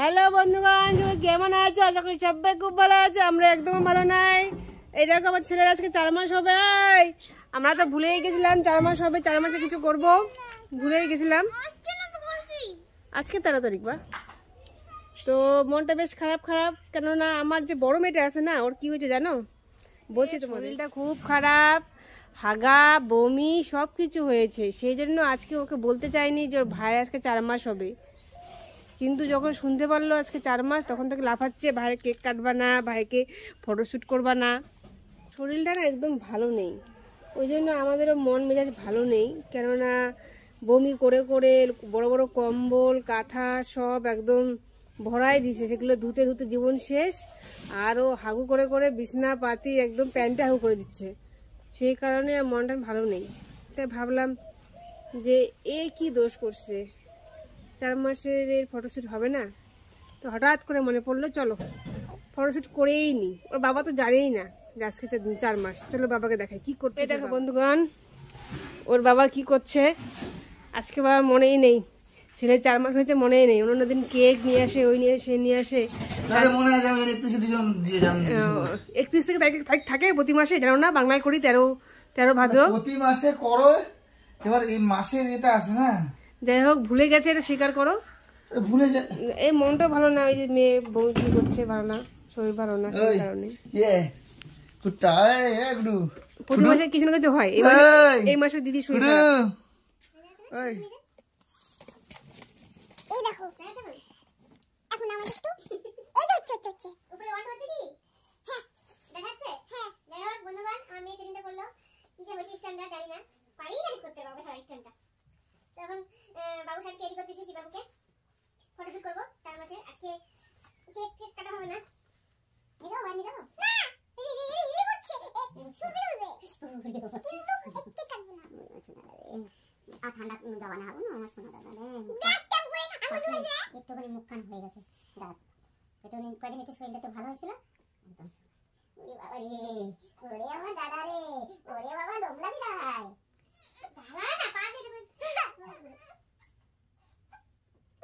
hello বন্ধুগণ সবাই কেমন আছো আশা করি সবাই খুব ভালো আছে আমরা একদম ভালো নাই এই দেখো আমার ছেলের আজকে চার মাস হবে আমরা তো ভুলেই গেছিলাম চার মাস হবে চার মাসে কিছু করব ভুলেই গেছিলাম আজকে তেরো তারিখ বা তো মনটা বেশ খারাপ খারাপ কেননা আমার যে বড় মেয়েটা আছে না ওর কি হয়েছে জানো বলছে তো মডেলটা খুব খারাপ হাগা বমি সব কিছু হয়েছে সেই জন্য আজকে ওকে বলতে চাইনি যে ওর ভাই আজকে চার মাস হবে কিন্তু যখন শুনতে পারলো আজকে চার মাস তখন তাকে লাফাচ্ছে ভাইয়ের কেক কাটবা না ভাইকে ফটোশ্যুট করবা না শরীরটা না একদম ভালো নেই ওই জন্য আমাদেরও মন মেজাজ ভালো নেই কেননা বমি করে করে বড় বড় কম্বল কাঁথা সব একদম ভরাই দিছে সেগুলো ধুতে ধুতে জীবন শেষ আরও হাগু করে করে বিছনা পাতি একদম প্যান্টে হাগু করে দিচ্ছে সেই কারণে মনটা ভালো নেই তাই ভাবলাম যে এ কি দোষ করছে চার মাসের এর ফটোশ্যুট হবে না তো হঠাৎ করে মনে পড়লো চলো ফটোশ্যুট করেই নি ওর বাবা তো জানেই না যে আজকে চার মাস চলো বাবাকে দেখাই কি করতে দেখো বন্ধুগণ ওর বাবা কি করছে আজকে বাবার মনেই নেই ছেলে চার মাস হয়েছে মনেই নেই অন্য দিন কেক নিয়ে আসে ওই নিয়ে আসে নিয়ে আসে একত্রিশ থেকে থাকে প্রতি মাসে জানো না বাংলায় করি তেরো তেরো ভাদ্র প্রতি মাসে করো এবার এই মাসের এটা আছে না যাই হোক ভুলে গেছে এটা স্বীকার করো ভুলে যায় এই মনটা ভালো না ওই যে মেয়ে বউ কি করছে ভালো না শরীর ভালো না কারণে ইয়ে, প্রতি মাসে কিছু না কিছু হয় এই মাসে দিদি এই দেখো এখন আমাদের এই হচ্ছে হচ্ছে উপরে অন হচ্ছে কি হ্যাঁ হ্যাঁ দেখো বন্ধুগণ মেয়ে করলো কি যে জানি না পারি না করতে সবাই তখন বাবু সাহেবকে রেডি করতেছি শিবাবুকে ফটোশুট করবো চার মাসের আজকে কেক ফেক কাটা হবে না নিয়ে যাবো বাইরে নিয়ে যাবো ঠান্ডা মুখ হয়ে গেছে একটু একটু ভালো ওরে দাদা রে ওরে বাবা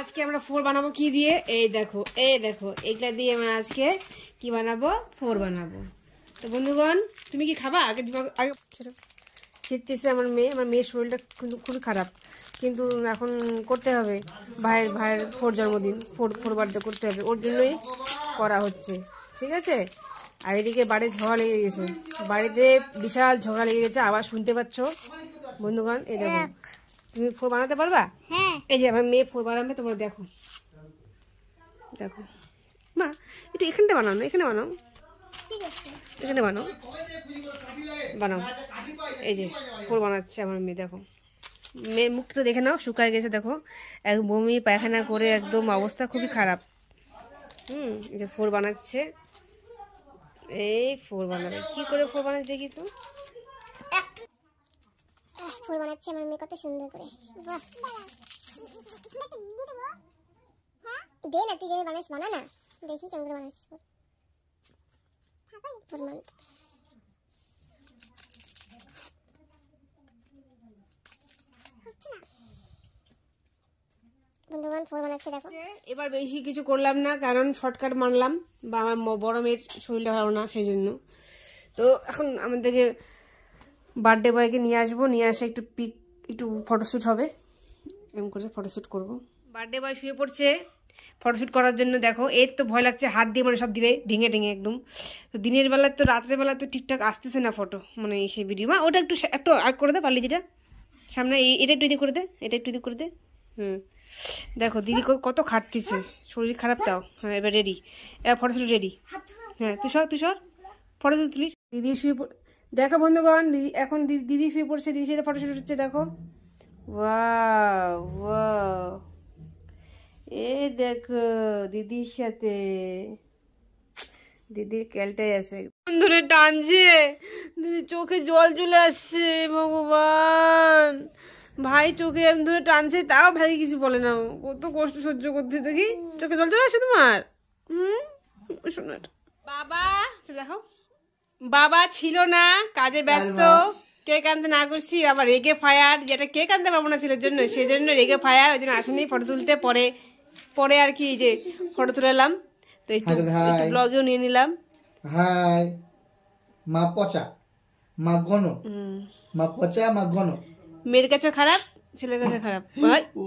আজকে আমরা ফোর বানাবো কি দিয়ে এই দেখো এই দেখো এইটা দিয়ে আমরা আজকে কি বানাবো ফোর বানাবো তো বন্ধুগণ তুমি কি খাবা আগে আগে শীততেছে আমার মেয়ে আমার মেয়ের শরীরটা কিন্তু খুবই খারাপ কিন্তু এখন করতে হবে ভাইয়ের ভাইয়ের ফোর জন্মদিন ফোর ফোর বার্থডে করতে হবে ওর জন্যই করা হচ্ছে ঠিক আছে আর এদিকে বাড়ি ঝগড়া লেগে গেছে বাড়িতে বিশাল ঝগড়া লেগে গেছে আবার শুনতে পাচ্ছ বন্ধুগণ এই দেখো তুমি ফোর বানাতে পারবা হ্যাঁ এই যে আমার মেয়ে ফোর বানাবে তোমরা দেখো দেখো মা একটু এখানটা বানাও এখানে বানাও এখানে বানাও বানাও এই যে ফোর বানাচ্ছে আমার মেয়ে দেখো মেয়ের মুখটা দেখে নাও শুকায় গেছে দেখো এক বমি পায়খানা করে একদম অবস্থা খুবই খারাপ হুম যে ফোর বানাচ্ছে এই ফোর বানাবে কি করে ফোর বানাচ্ছে দেখি তো ফুল বানাচ্ছে আমার মেয়ে কত সুন্দর করে দে না তুই যদি বানাস বানা না দেখি কেমন করে বানাস এবার বেশি কিছু করলাম না কারণ শর্টকাট মানলাম বা আমার বড় মেয়ের শরীরটা ভালো না সেই জন্য তো এখন আমাদেরকে বার্থডে বয়কে নিয়ে আসবো নিয়ে আসে একটু পিক একটু ফটোশ্যুট হবে এরকম করে ফটোশ্যুট করব বার্থডে বয় শুয়ে পড়ছে ফটোশ্যুট করার জন্য দেখো এর তো ভয় লাগছে হাত দিয়ে মানে সব দিবে ভেঙে টেঙে একদম তো দিনের বেলা তো রাত্রে তো ঠিকঠাক আসতেছে না ফটো মানে সেই ভিডিও মা ওটা একটু একটু আগ করে দে পারলি যেটা সামনে এটা একটু করে দে এটা একটু করে দে হুম দেখো দিদি কত খাটতিছে শরীর খারাপ তাও হ্যাঁ এবার রেডি এবার ফটোশ্যুট রেডি হ্যাঁ তুই সর তুই সর ফটোশ্যুট তুলিস দিদি শুয়ে দেখো বন্ধুগণ দিদি এখন দিদি শুয়ে পড়ছে দিদি সাথে শুট হচ্ছে দেখো ওয়া এ দেখো দিদির সাথে দিদির ক্যালটাই আছে ধরে টানছে দিদি চোখে জল চলে আসছে ভগবান ভাই চোখে এমন ধরে টানছে তাও ভাই কিছু বলে না কত কষ্ট সহ্য করতে দেখি চোখে জল চলে আসছে তোমার হুম শোনো বাবা আচ্ছা দেখো বাবা ছিল না কাজে ব্যস্ত কে কান্দতে না করছি আবার রেগে ফায়ার যেটা কে কান্দতে পারবো না ছিল জন্য সেই জন্য রেগে ফায়ার ওই জন্য আসেনি ফটো তুলতে পরে পরে আর কি যে ফটো তুলালাম তো ব্লগেও নিয়ে নিলাম হাই মা পচা মা গণ মা পচা মা গণ মেয়ের কাছে খারাপ ছেলের কাছে খারাপ